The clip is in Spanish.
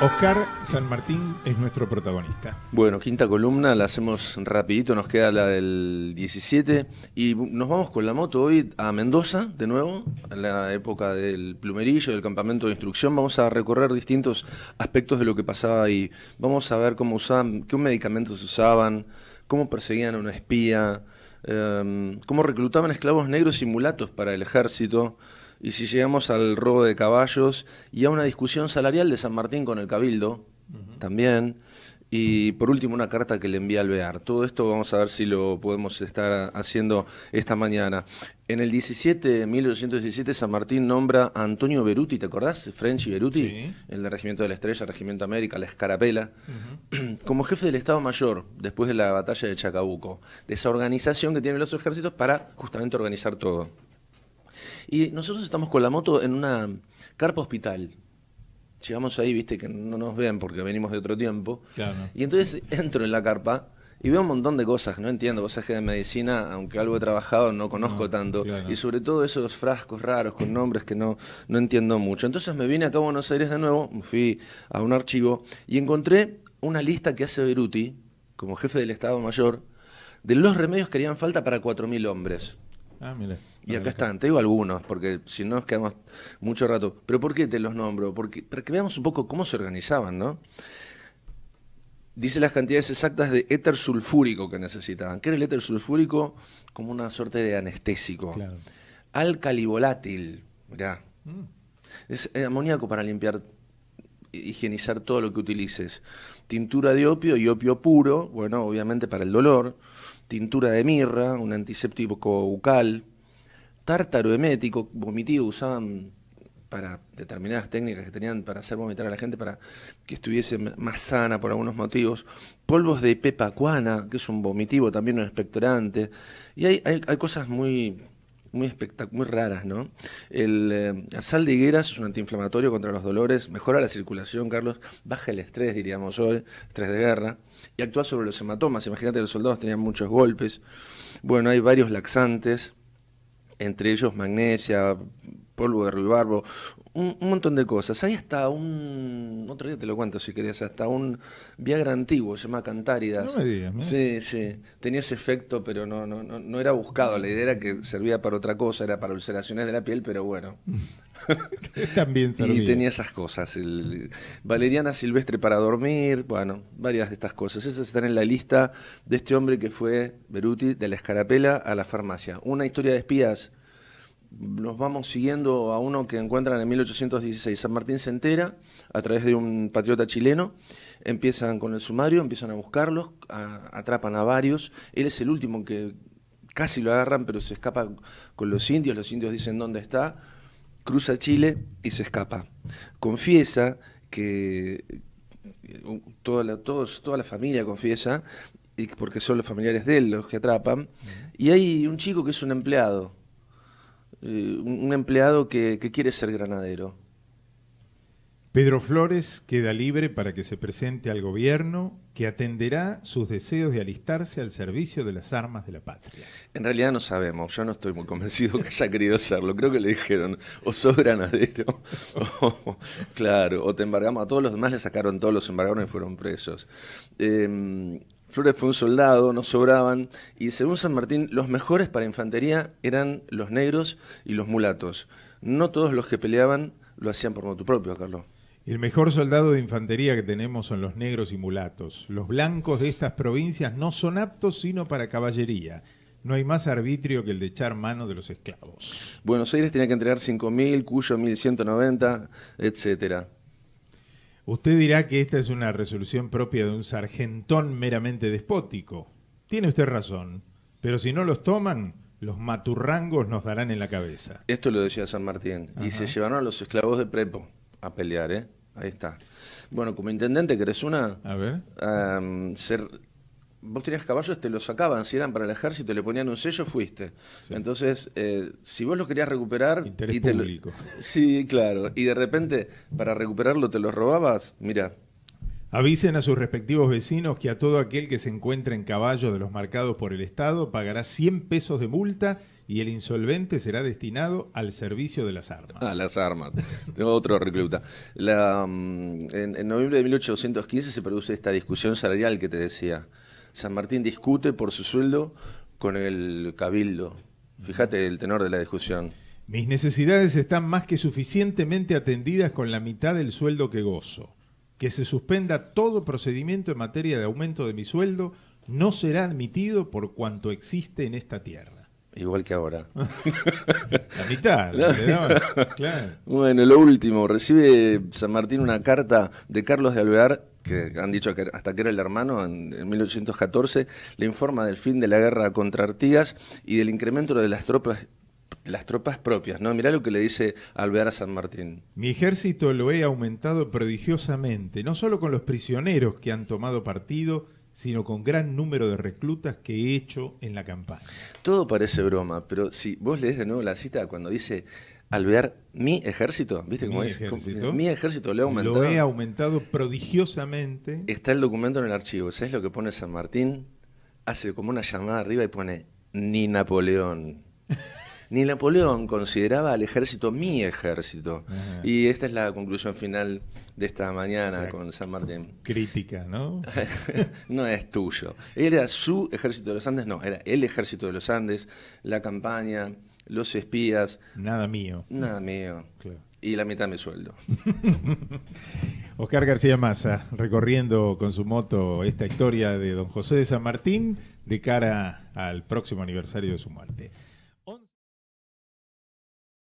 Oscar San Martín es nuestro protagonista. Bueno, quinta columna, la hacemos rapidito, nos queda la del 17 y nos vamos con la moto hoy a Mendoza, de nuevo, en la época del plumerillo, del campamento de instrucción, vamos a recorrer distintos aspectos de lo que pasaba ahí. Vamos a ver cómo usaban, qué medicamentos usaban, cómo perseguían a una espía, em, cómo reclutaban esclavos negros y mulatos para el ejército y si llegamos al robo de caballos y a una discusión salarial de San Martín con el Cabildo, también. Y por último, una carta que le envía al BEAR. Todo esto vamos a ver si lo podemos estar haciendo esta mañana. En el 17, 1817, San Martín nombra a Antonio Beruti, ¿te acordás? French y Beruti, el de Regimiento de la Estrella, Regimiento América, la Escarapela, como jefe del Estado Mayor después de la batalla de Chacabuco, de esa organización que tienen los ejércitos para justamente organizar todo. Y nosotros estamos con la moto en una carpa hospital. Llegamos ahí, viste, que no nos ven porque venimos de otro tiempo. Y entonces entro en la carpa y veo un montón de cosas, no entiendo, cosas que de medicina, aunque algo he trabajado, no conozco tanto. Y sobre todo esos frascos raros con nombres que no, no entiendo mucho. Entonces me vine acá a Buenos Aires de nuevo, fui a un archivo y encontré una lista que hace Beruti, como jefe del Estado Mayor, de los remedios que harían falta para 4.000 hombres. Ah, mire. Y acá están, te digo algunos, porque si no nos quedamos mucho rato. Pero ¿por qué te los nombro? Porque, para que veamos un poco cómo se organizaban, ¿no? Dice las cantidades exactas de éter sulfúrico que necesitaban. ¿Qué era el éter sulfúrico? Como una suerte de anestésico. Claro. Alcalivolátil, mirá. Mm. Es amoníaco para limpiar, higienizar todo lo que utilices. Tintura de opio y opio puro, bueno, obviamente para el dolor. Tintura de mirra, un antiséptico bucal Tartaro emético, vomitivo, usaban para determinadas técnicas que tenían para hacer vomitar a la gente para que estuviese más sana por algunos motivos, polvos de pepacuana, que es un vomitivo, también un expectorante, y hay, cosas muy muy, raras, ¿no? El, eh, sal de higueras es un antiinflamatorio contra los dolores, mejora la circulación, Carlos, baja el estrés, diríamos hoy, estrés de guerra, y actúa sobre los hematomas. Imagínate, los soldados tenían muchos golpes. Bueno, hay varios laxantes, entre ellos magnesia, polvo de ruibarbo, un, montón de cosas. Hay hasta un, otro día te lo cuento si querías hasta un Viagra antiguo, se llama Cantáridas. No me digas, Sí, sí, tenía ese efecto, pero no, no, no, no era buscado, la idea era que servía para otra cosa, era para ulceraciones de la piel, pero bueno, También Y tenía esas cosas. Valeriana Silvestre para dormir, bueno, varias de estas cosas. Esas están en la lista de este hombre que fue Beruti de la escarapela a la farmacia. Una historia de espías. Nos vamos siguiendo a uno que encuentran en 1816. San Martín se entera a través de un patriota chileno. Empiezan con el sumario, empiezan a buscarlos, atrapan a varios. Él es el último que casi lo agarran, pero se escapa con los indios. Los indios dicen dónde está cruza Chile y se escapa. Confiesa que eh, toda la, todos, toda la familia confiesa, y porque son los familiares de él los que atrapan, y hay un chico que es un empleado, eh, un empleado que quiere ser granadero Pedro Flores queda libre para que se presente al gobierno que atenderá sus deseos de alistarse al servicio de las armas de la patria. En realidad no sabemos, yo no estoy muy convencido que haya querido hacerlo. Creo que le dijeron, o sos granadero, claro, o te embargamos. A todos los demás le sacaron todos, los embargaron y fueron presos. Em, Flores fue un soldado, no sobraban, y según San Martín, los mejores para infantería eran los negros y los mulatos. No todos los que peleaban lo hacían por moto propio, Carlos. El mejor soldado de infantería que tenemos son los negros y mulatos. Los blancos de estas provincias no son aptos sino para caballería. No hay más arbitrio que el de echar mano de los esclavos. Buenos Aires tenía que entregar 5.000, Cuyo 1.190, etcétera. Usted dirá que esta es una resolución propia de un sargentón meramente despótico. Tiene usted razón, pero si no los toman, los maturrangos nos darán en la cabeza. Esto lo decía San Martín, y se llevaron a los esclavos de Prepo a pelear, ¿eh? Ahí está. Bueno, como intendente, eres una? A ver. ser, vos tenías caballos, te los sacaban, si eran para el ejército, le ponían un sello, fuiste. Entonces, eh, si vos los querías recuperar... Interés público. sí, claro. Y de repente, para recuperarlo, te los robabas, mira. Avisen a sus respectivos vecinos que a todo aquel que se encuentre en caballo de los marcados por el Estado pagará 100 pesos de multa y el insolvente será destinado al servicio de las armas. A las armas. Tengo otro recluta. Mm, en, en noviembre de 1815 se produce esta discusión salarial que te decía. San Martín discute por su sueldo con el cabildo. Fíjate el tenor de la discusión. Mis necesidades están más que suficientemente atendidas con la mitad del sueldo que gozo. Que se suspenda todo procedimiento en materia de aumento de mi sueldo no será admitido por cuanto existe en esta tierra. Igual que ahora. la mitad. Bueno, lo último. Recibe San Martín una carta de Carlos de Alvear, que han dicho que hasta que era el hermano, en, 1814, le informa del fin de la guerra contra Artigas y del incremento de las tropas las tropas propias, ¿no? Mirá lo que le dice Alvear a San Martín. Mi ejército lo he aumentado prodigiosamente, no solo con los prisioneros que han tomado partido, sino con gran número de reclutas que he hecho en la campaña. Todo parece broma, pero si vos lees de nuevo la cita cuando dice al ver mi ejército, ¿viste cómo es? mi ejército lo he aumentado. Lo he aumentado prodigiosamente. Está el documento en el archivo, ¿sabes lo que pone San Martín? Hace como una llamada arriba y pone ni Napoleón. ni Napoleón consideraba al ejército mi ejército. Y esta es la conclusión final de esta mañana con San Martín. Crítica, ¿no? no es tuyo. Era su ejército de los Andes, no, era el ejército de los Andes, la campaña, los espías. Nada mío. Nada mío. Claro. Y la mitad de sueldo. Oscar García Massa, recorriendo con su moto esta historia de don José de San Martín de cara al próximo aniversario de su muerte.